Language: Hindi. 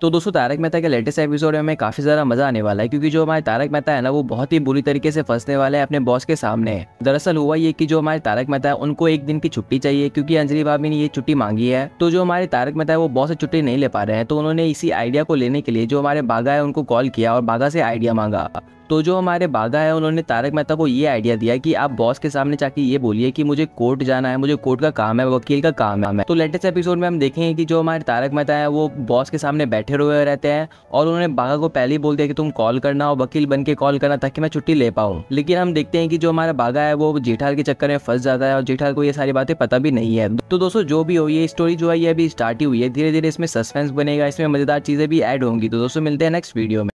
तो दोस्तों तारक मेहता के लेटेस्ट एपिसोड में काफ़ी ज़्यादा मज़ा आने वाला है क्योंकि जो हमारे तारक मेहता है ना वो बहुत ही बुरी तरीके से फंसने वाले हैं अपने बॉस के सामने दरअसल हुआ ये कि जो हमारे तारक मेहता है उनको एक दिन की छुट्टी चाहिए क्योंकि अंजलि भाभी ने ये छुट्टी मांगी है तो जो हमारे तारक मेहता है वो बॉस से छुट्टी नहीं ले पा रहे हैं तो उन्होंने इसी आइडिया को लेने के लिए जो हमारे बाघा है उनको कॉल किया और बाघा से आइडिया मांगा तो जो हमारे बाधा है उन्होंने तारक मेहता को ये आइडिया दिया कि आप बॉस के सामने जाके ये बोलिए कि मुझे कोर्ट जाना है मुझे कोर्ट का काम है वकील का काम है तो लेटेस्ट एपिसोड में हम देखेंगे कि जो हमारे तारक मेहता है वो बॉस के सामने बैठे हुए रहते हैं और उन्होंने बाघा को पहले ही बोल दिया कि तुम कॉल करना और वकील बन के कॉल करना ताकि मैं छुट्टी ले पाऊँ लेकिन हम देखते हैं कि जो हमारा बाघा है वो जेठाल के चक्कर में फंस जाता है और जेठाल को ये सारी बातें पता भी नहीं है तो दोस्तों जो भी हो ये स्टोरी जो है ये अभी स्टार्ट ही हुई है धीरे धीरे इसमें सस्पेंस बनेगा इसमें मजेदार चीजें भी एड होंगी तो दोस्तों मिलते हैं नेक्स्ट वीडियो में